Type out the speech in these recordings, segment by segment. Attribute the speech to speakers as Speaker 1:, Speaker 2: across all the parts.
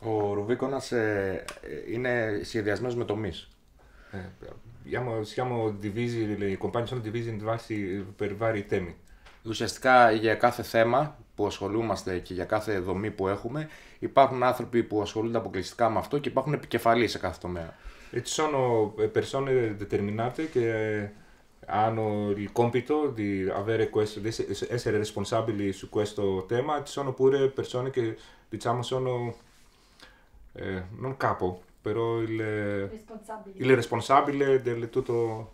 Speaker 1: Ο Ρουβίκονας ε, ε, είναι σχεδιασμένος με τομεί. Η divisi, le compagne sono divise in Ουσιαστικά για κάθε θέμα που ασχολούμαστε και για κάθε δομή που έχουμε, υπάρχουν άνθρωποι που ασχολούνται αποκλειστικά με αυτό και υπάρχουν επικεφαλεί σε κάθε τομέα. σαν ο περσόνε determinate και και ε, il κόμπιτο, di, avere questo, di essere responsabili su questo tema, ci sono pure και eh, non capo, però il... Responsabile. Il responsabile del tutto...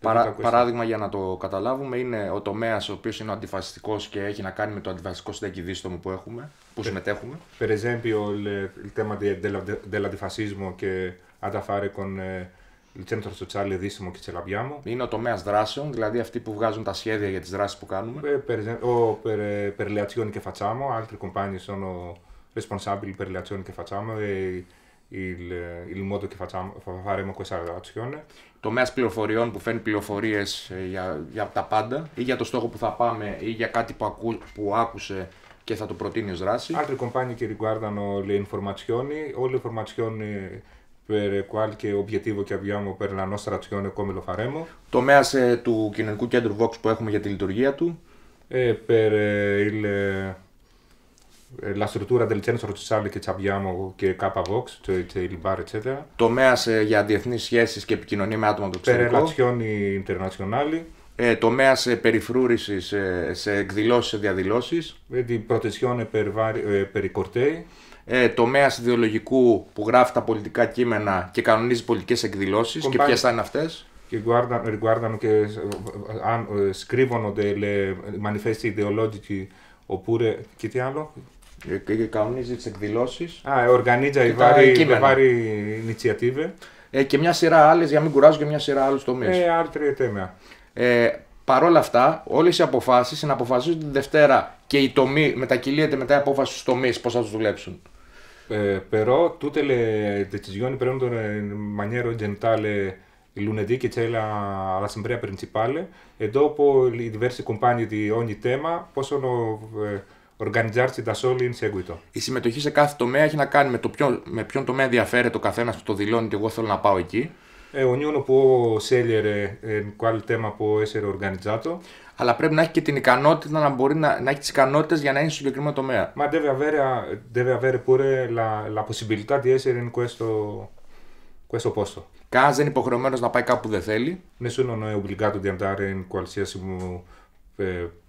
Speaker 1: Παρά, παράδειγμα για να το καταλάβουμε είναι ο τομέας ο οποίος είναι ο αντιφασιστικός και έχει να κάνει με το αντιφασιστικό συνταγηδίστομο που έχουμε, που per, ε, συμμετέχουμε. Per esempio, il, il tema de, de, dell'antifascismo che ha da fare con eh, il centro sociale Δίσιμο και Είναι ο τομέας δράσεων, δηλαδή αυτοί που βγάζουν τα σχέδια για τις δράσεις που κάνουμε. Ε, per, per, per, per le azioni che facciamo, altri responsabili per le azioni che facciamo e il, il modo che facciamo, faremo questa relazione. Τομέα πληροφοριών που φέρνει πληροφορίες για, για τα πάντα ή για το στόχο που θα πάμε ή για κάτι που, ακού, που άκουσε και θα το προτείνει ως δράση. Altri compagni che riguardano le informazioni, o le informazioni per qualche obiettivo che abbiamo per la nostra azione come lo faremo. Τομέα του κοινωνικού κέντρου Vox που έχουμε για τη λειτουργία του. E per il ε, la struttura del centro sociale che abbiamo, che è KVOX, cioè il bar, eccetera. Τομέα ε, eh, για διεθνείς σχέσεις και επικοινωνία με άτομα του εξωτερικού. Relazioni internazionali. Ε, Τομέα ε, περιφρούρησης ε, σε, σε εκδηλώσεις, σε διαδηλώσεις. Την ε, protezione per, per i cortei. Ε, Τομέα ιδεολογικού που γράφει τα πολιτικά κείμενα και κανονίζει πολιτικές εκδηλώσεις. Και ποιες θα είναι αυτές. che guardano, riguardano che scrivono dei manifesti ideologici oppure che ti hanno ε, κανονίζει τις εκδηλώσεις. Α, οργανίζα η Βάρη Και μια σειρά άλλες, για να μην κουράζω και μια σειρά άλλους τομείς. Ε, άρτρια τέμεα. Ε, Παρ' όλα αυτά, όλες οι αποφάσεις συναποφασίζονται τη Δευτέρα και η τομή μετακυλείται μετά η απόφαση στους τομείς πώς θα τους δουλέψουν. Ε, Περό, τούτε τούτε λε decisioni prendono in μανιέρο γεντάλε il τσέλα che c'è la, l'assemblea principale e που οι diversi organizzarsi da soli in seguito. Η συμμετοχή σε κάθε τομέα έχει να κάνει με, το ποιον, με ποιον τομέα ενδιαφέρεται ο καθένας που το δηλώνει ότι εγώ θέλω να πάω εκεί. Ε, ognuno può scegliere in quale tema può essere organizzato. Αλλά πρέπει να έχει και την ικανότητα να μπορεί να, να έχει τις ικανότητες για να είναι στο συγκεκριμένο τομέα. Μα deve avere, deve avere pure la, la possibilità di essere in questo, questo posto. Κανένας δεν είναι υποχρεωμένος να πάει κάπου που δεν θέλει. Nessuno è obbligato di andare in qualsiasi eh,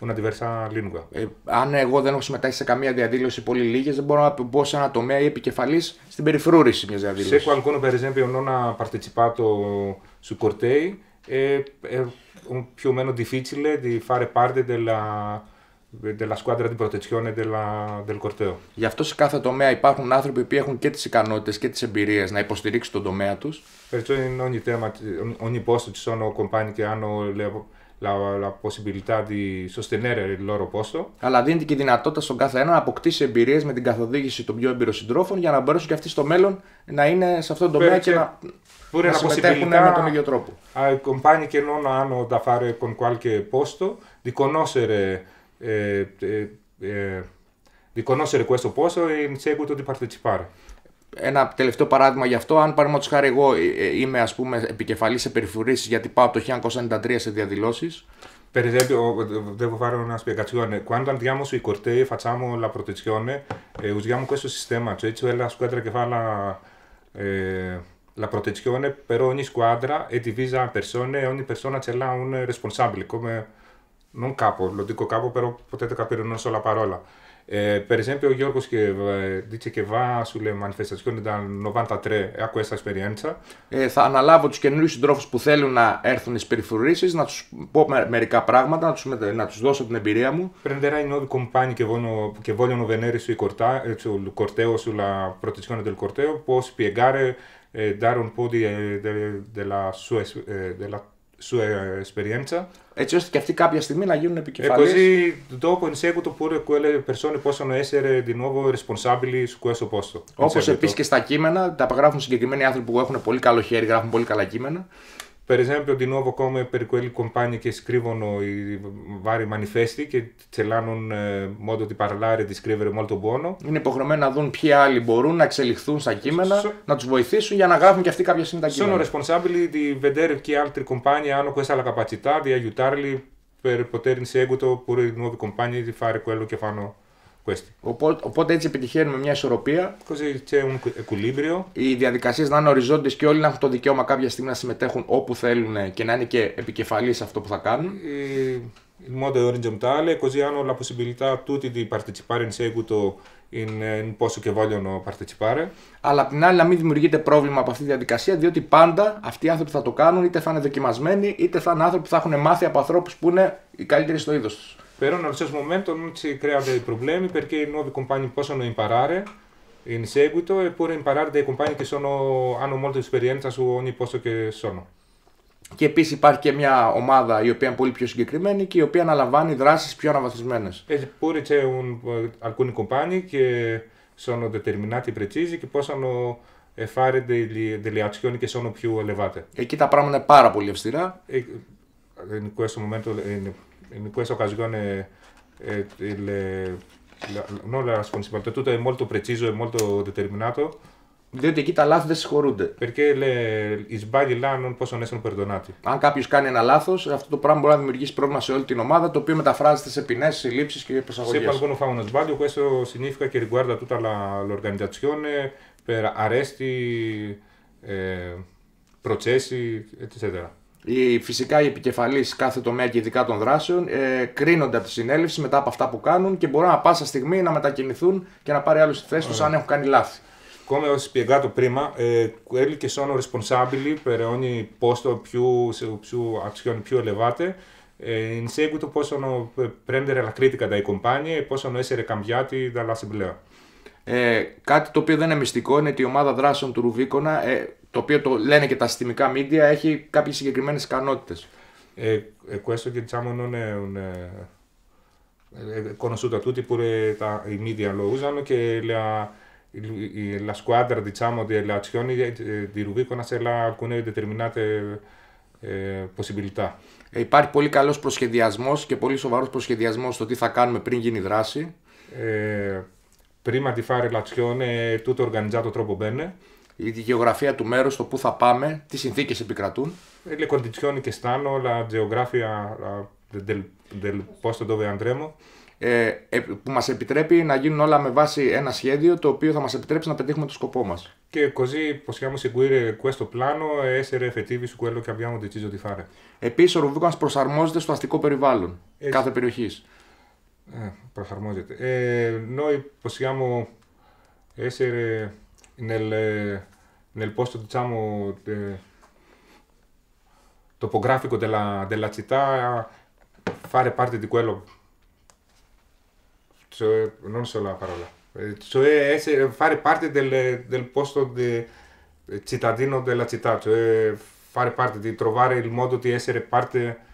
Speaker 1: una diversa lingua. Ε, αν εγώ δεν έχω συμμετάσχει σε καμία διαδήλωση πολύ λίγες, δεν μπορώ να πω σε ένα τομέα ή επικεφαλής στην περιφρούρηση μιας διαδήλωσης. Σε qualcuno, per esempio, non ha partecipato su cortei, è, è più o meno difficile di fare parte della, della squadra di protezione della, del corteo. Γι' αυτό σε κάθε τομέα υπάρχουν άνθρωποι που έχουν και τις ικανότητες και τις εμπειρίες να υποστηρίξουν τον τομέα τους. Perciò in ogni, tema, ogni posto ci sono compagni che hanno la, la, possibilità di sostenere il loro posto. Αλλά δίνεται και δυνατότητα στον κάθε ένα να αποκτήσει εμπειρίες με την καθοδήγηση των πιο έμπειρων συντρόφων για να μπορέσουν και αυτοί στο μέλλον να είναι σε αυτόν τον τομέα και να, pure la possibilità ai compagni che non hanno da fare con qualche posto di conoscere, eh, eh, eh, di conoscere questo posto e in seguito di partecipare. ένα τελευταίο παράδειγμα γι' αυτό, αν παραδείγματος χάρη εγώ είμαι ας πούμε επικεφαλής σε περιφουρήσεις γιατί πάω το 1993 se διαδηλώσεις Debo fare una spiegazione. Quando andiamo sui cortei facciamo la protezione, eh, usiamo questo sistema, cioè c'è la squadra che fa la, eh, la protezione, però ogni squadra è divisa a persone e ogni persona ce l'ha un responsabile, come non capo, lo dico capo però potete capire non so la parola. Ε, per ο Γιώργος και Δίτσε ε, και Βά, σου ε, θα αναλάβω τους καινούριους συντρόφους που θέλουν να έρθουν στις περιφορήσει, να τους πω μερικά πράγματα, να τους τους δώσω την εμπειρία μου. Πριν είναι όλοι κομπάνι και βόλιο ο σου, Κορτέο σου, Κορτέο, πώ σου ε, Έτσι ώστε και αυτοί κάποια στιγμή να γίνουν επικεφαλής. Όπως επίσης και στα κείμενα, τα γράφουν συγκεκριμένοι άνθρωποι που έχουν πολύ καλό χέρι, γράφουν πολύ καλά κείμενα. per esempio di nuovo come per quei compagni che scrivono i vari manifesti che ce l'hanno un eh, modo di parlare, di scrivere molto buono. Είναι υποχρεωμένοι να δουν ποιοι άλλοι μπορούν να εξελιχθούν στα κείμενα, so, να τους βοηθήσουν για να γράφουν και αυτοί κάποια συνταγή. Sono responsabili di vedere che altri compagni hanno questa la capacità di aiutarli per poter in seguito pure i nuovi compagni di fare quello che fanno. Οπότε, οπότε, έτσι επιτυχαίνουμε μια ισορροπία, Οι διαδικασίες να είναι οριζόντιες και όλοι να έχουν το δικαίωμα κάποια στιγμή να συμμετέχουν όπου θέλουν και να είναι και επικεφαλής σε αυτό που θα κάνουν. Il modo orizzontale, così hanno la possibilità tutti di partecipare in seguito in, in posto che vogliono partecipare. Αλλά απ' την άλλη να μην δημιουργείται πρόβλημα από αυτή τη διαδικασία, διότι πάντα αυτοί οι άνθρωποι θα το κάνουν είτε θα είναι δοκιμασμένοι, είτε θα είναι άνθρωποι που θα έχουν μάθει από ανθρώπους που είναι οι καλύτεροι στο είδος τους. Pero en stesso momento non si crea dei problemi perché i nuovi compagni possono imparare in seguito e pure imparare dei compagni che sono, hanno molta esperienza su ogni posto che sono. Και επίσης υπάρχει και μια ομάδα η οποία είναι πολύ πιο συγκεκριμένη και η οποία αναλαμβάνει δράσεις πιο αναβαθμισμένες. Pure c'è un, alcuni compagni che sono determinati precisi che possono fare delle, delle azioni che sono più elevate. Εκεί τα πράγματα είναι πάρα πολύ αυστηρά. In questo momento en questa occasione eh, il, la, non la responsabilità, tutto è molto preciso e molto determinato. Διότι εκεί τα λάθη δεν συγχωρούνται. Perché le, i sbagli là non possono essere perdonati. Αν κάποιος κάνει ένα λάθος, αυτό το πράγμα μπορεί να δημιουργήσει πρόβλημα σε όλη την ομάδα, το οποίο μεταφράζεται σε ποινές, συλλήψει και προσαγωγέ. Σε qualcuno fa uno sbaglio, questo significa che riguarda tutta la, l'organizzazione per arresti, eh, processi, eccetera. Οι, φυσικά οι επικεφαλείς κάθε τομέα και ειδικά των δράσεων ε, κρίνονται από τη συνέλευση μετά από αυτά που κάνουν και μπορούν να πάσα στιγμή να μετακινηθούν και να πάρει άλλους στη θέση τους αν έχουν κάνει λάθη. Come ho spiegato prima, eh, quelli che sono responsabili περαιώνει πόστο πιο più, più azioni più elevate, eh, in seguito possono ε, prendere la critica dai compagni e possono essere cambiati dall'assemblea. Ε, κάτι το οποίο δεν είναι μυστικό είναι ότι η ομάδα δράσεων του Ρουβίκονα ε, το οποίο το λένε και τα συστημικά media, έχει κάποιες συγκεκριμένες ικανότητες. E, questo che diciamo non è un è conosciuto a tutti pure ta, i media lo usano che la, la squadra diciamo ε, ε, ε, υπάρχει πολύ καλός προσχεδιασμός και πολύ σοβαρός προσχεδιασμός στο τι θα κάνουμε πριν γίνει η δράση. Πριν prima di fare l'azione tutto organizzato troppo η γεωγραφία του μέρους, το πού θα πάμε, τι συνθήκες επικρατούν. Είναι κοντιτσιόνι και στάνο, αλλά γεωγραφια πώ del posto dove Ε, που μας επιτρέπει να γίνουν όλα με βάση ένα σχέδιο το οποίο θα μας επιτρέψει να πετύχουμε το σκοπό μας. Και così possiamo το questo πλάνο ε, έσαιρε εφετίβη σου κουέλο και che abbiamo deciso di φάρε. Επίσης, ο μα προσαρμόζεται στο αστικό περιβάλλον κάθε περιοχής. Ε, προσαρμόζεται. Ε, noi possiamo nel, nel posto diciamo de, topografico della, della, città, fare parte di quello, cioè, non so la parola, eh, cioè essere, fare parte del, del posto de, eh, cittadino della città, cioè fare parte, di trovare il modo di essere parte.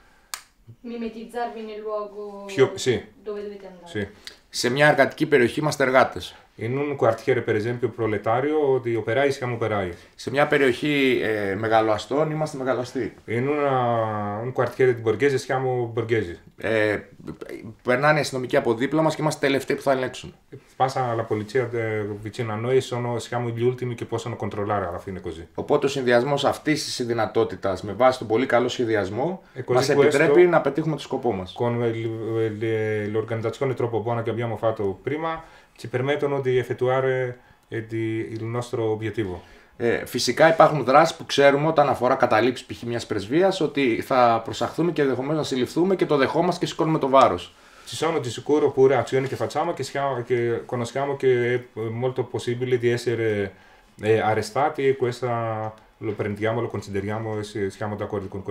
Speaker 1: Mimetizzarvi nel luogo Più, sì. dove dovete andare. Sì. Σε μια εργατική περιοχή είμαστε εργάτες. In un quartiere, per esempio, proletario, di operai siamo operai. Σε μια περιοχή ε, μεγαλοαστών είμαστε μεγαλοαστοί. In una, un quartiere di borghese siamo borghesi. Ε, περνάνε οι αστυνομικοί από δίπλα μας και είμαστε τελευταίοι που θα ελέγξουν. Πάσα alla polizia vicino a noi sono, siamo gli ultimi che possono controllare alla fine così. Οπότε ο συνδυασμός αυτής της δυνατότητα με βάση τον πολύ καλό σχεδιασμό ε, μα επιτρέπει να πετύχουμε το σκοπό μας. Con l'organizzazione troppo buona che abbiamo fatto prima ci permettono di effettuare il nostro obiettivo. Ε, φυσικά υπάρχουν δράσεις που ξέρουμε όταν αφορά καταλήψεις π.χ. μιας πρεσβείας ότι θα προσαχθούμε και ενδεχομένως να συλληφθούμε και το δεχόμαστε και σηκώνουμε το βάρος. Ci sono di sicuro pure azioni che facciamo che, siamo, che conosciamo che è molto possibile di essere eh, arrestati e questa lo prendiamo, lo consideriamo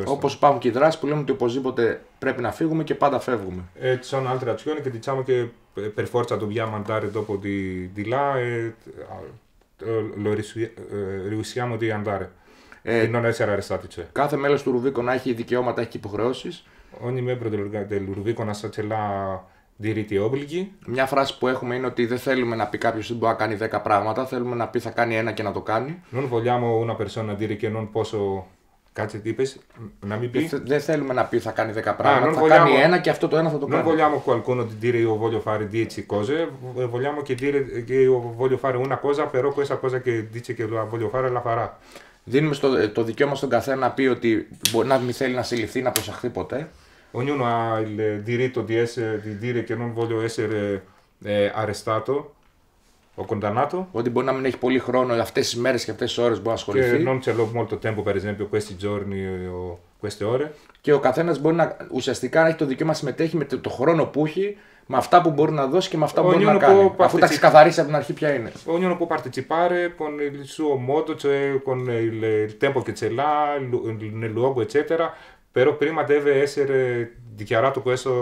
Speaker 1: Όπω υπάρχουν και οι δράσει που λέμε ότι οπωσδήποτε πρέπει να φύγουμε και πάντα φεύγουμε. Έτσι, ε, σαν άλλη αξιόνη και diciamo che και ε, forza το andare dopo το Κάθε μέλος του Ρουβίκο έχει δικαιώματα, έχει υποχρεώσεις. Όχι membro του Ρουβίκο να σα η Μια φράση που έχουμε είναι ότι δεν θέλουμε να πει κάποιος ότι μπορεί να κάνει 10 πράγματα, θέλουμε να πει θα κάνει ένα και να το κάνει. Non vogliamo ούνα περσόνα dire και νον πόσο. Κάτσε τι είπες, να μην πει. Δεν θέλουμε να πει θα κάνει 10 πράγματα, θα κάνει ένα και αυτό το ένα θα το κάνει. Non vogliamo κουαλκούν ότι dire ο βόλιο φάρι δίτσι κόζε. vogliamo και dire che io voglio fare una cosa, però questa cosa και βόλιο che voglio Δίνουμε στο, το δικαίωμα στον καθένα να πει ότι μπορεί να μην θέλει να συλληφθεί, να προσαχθεί ποτέ ognuno ha il diritto di, essere, di dire che non voglio essere eh, arrestato o condannato. Ότι μπορεί να μην έχει πολύ χρόνο αυτές τις μέρες και αυτές τις ώρες μπορεί να ασχοληθεί. Και non c'è molto tempo, per esempio, questi giorni o ε, queste ore. Και ο καθένας μπορεί να ουσιαστικά να έχει το δικαίωμα να συμμετέχει με το χρόνο που έχει, με αυτά που μπορεί να δώσει και με αυτά που μπορεί να κάνει. Αφού τα καθαρίσει από την αρχή, ποια είναι. Ognuno può partecipare con il suo modo, cioè con il tempo che ce l'ha, nel luogo, eccetera. Πέρο πρίμα τεύε την δικαιαρά του κουέσο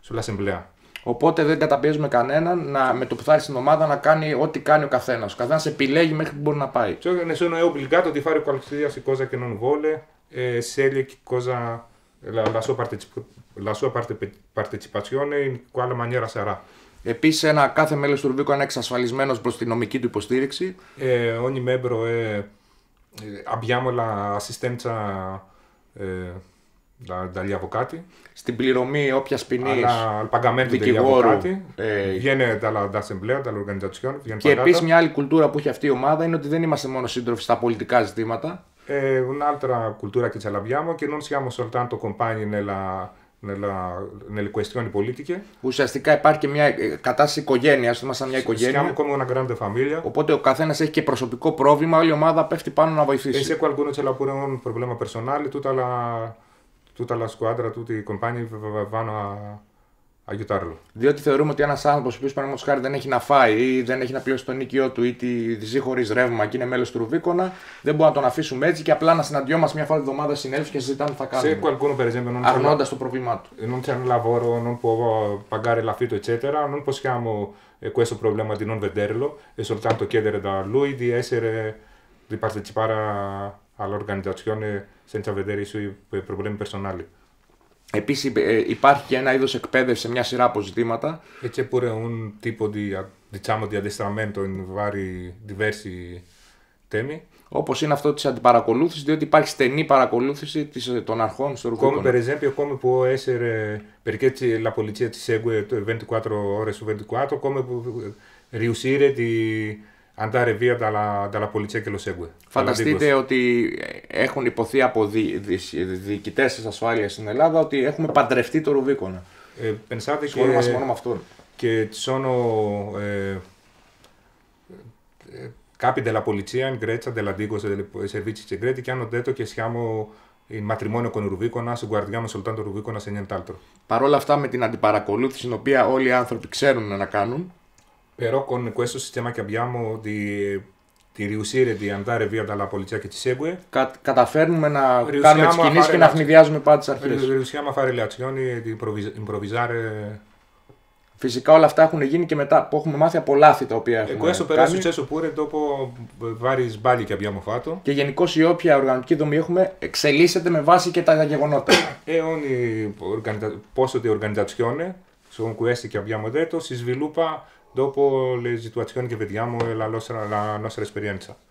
Speaker 1: σου λασεμπλέα. Οπότε δεν καταπιέζουμε κανέναν να, με το που θα έρθει στην ομάδα να κάνει ό,τι κάνει ο καθένας. Ο καθένας επιλέγει μέχρι που μπορεί να πάει. Τι έκανε σου νοέο πλικάτο, τη φάρη κουαλξίδια, η κόζα και νον βόλε, ε, σέλιε και κόζα λασό παρτιτσιπατσιόνε, η κουάλα μανιέρα σαρά. Επίσης, ένα κάθε μέλος του Ρουβίκου είναι εξασφαλισμένος προς τη νομική του υποστήριξη. Ε, όνει μέμπρο, ε, αμπιάμολα, ασιστέντσα, ε, να τα από κάτι. Στην πληρωμή όποια ποινή. δικηγόρου. Κάτι. Ε, βγαίνει τα assembler, τα organizzazione. Και επίσης μια άλλη κουλτούρα που έχει αυτή η ομάδα είναι ότι δεν είμαστε μόνο σύντροφοι στα πολιτικά ζητήματα. Eh, ε, κουλτούρα cultura che ce l'abbiamo και che non siamo soltanto compagni nella, nella, nelle questioni politiche. Ουσιαστικά υπάρχει και μια ε, κατάσταση οικογένειας. ας Είμαστε μια οικογένεια. Siamo una grande famiglia. Οπότε ο καθένας έχει και προσωπικό πρόβλημα, όλη η ομάδα πέφτει πάνω να βοηθήσει. Εσύ έχω qualcuno ce l'ha pure un problema personale, tutta τούτα la squadra, τούτη η κομπάνια, vanno αγιοτάρλο. Διότι θεωρούμε ότι ένας άνθρωπος ο οποίος παραδείγματος χάρη δεν έχει να φάει ή δεν έχει να πληρώσει το νίκιο του ή τη δυσή χωρίς ρεύμα και είναι μέλος του Ρουβίκονα, δεν μπορούμε να τον αφήσουμε έτσι και απλά να συναντιόμαστε μια φορά τη βδομάδα συνέλφη και συζητάμε τι θα κάνουμε. Σε κουαλκούνο περιζέμπε, esempio, Αρνώντας το πρόβλημά του. Non c'è un lavoro, non può pagare l'affitto, eccetera. Non possiamo eh, questo problema di non vederlo e soltanto chiedere da lui di essere di partecipare a αλλά organizzazione senza vedere i suoi problemi personali. Επίση, υπάρχει και ένα είδος εκπαίδευση σε μια σειρά από ζητήματα. Έτσι, c'è pure un tipo di, diciamo, di addestramento in vari diversi temi. Όπως είναι αυτό της αντιπαρακολούθησης, διότι υπάρχει στενή παρακολούθηση των αρχών στο Ρουκουκόνο. Per esempio, come può essere, perché la polizia ti segue 24 ore su 24, come riuscire di andare Βία, dalla, dalla polizia che Φανταστείτε ότι έχουν υποθεί από διοικητές της ασφάλειας στην Ελλάδα ότι έχουμε παντρευτεί το Ρουβίκονα. Ε, πενσάτε και... μόνο, μόνο με αυτόν. Και τσόνο. Ε, κάποιοι capi della polizia in Grecia, dell'Antico dei servizi segreti che hanno detto che siamo il matrimonio con Ρουβίκονα, guardiamo soltanto Ρουβίκονα σε nient'altro. Παρ' όλα αυτά, με την αντιπαρακολούθηση, την οποία όλοι οι άνθρωποι ξέρουν να κάνουν, Però con questo και che abbiamo di, di riuscire di andare via dalla polizia che ci να κάνουμε τις και να αφνιδιάζουμε τις αρχές. Φυσικά όλα αυτά έχουν γίνει και μετά που έχουμε μάθει από λάθη τα οποία έχουμε Εγώ Πούρε, τόπο και αμπιάμο φάτο. Και γενικώ η όποια οργανική δομή έχουμε εξελίσσεται με βάση και τα γεγονότα. Ε, πόσο τη σε κουέστη και δέτο, dopo le situazioni che vediamo e la nostra, la nostra esperienza.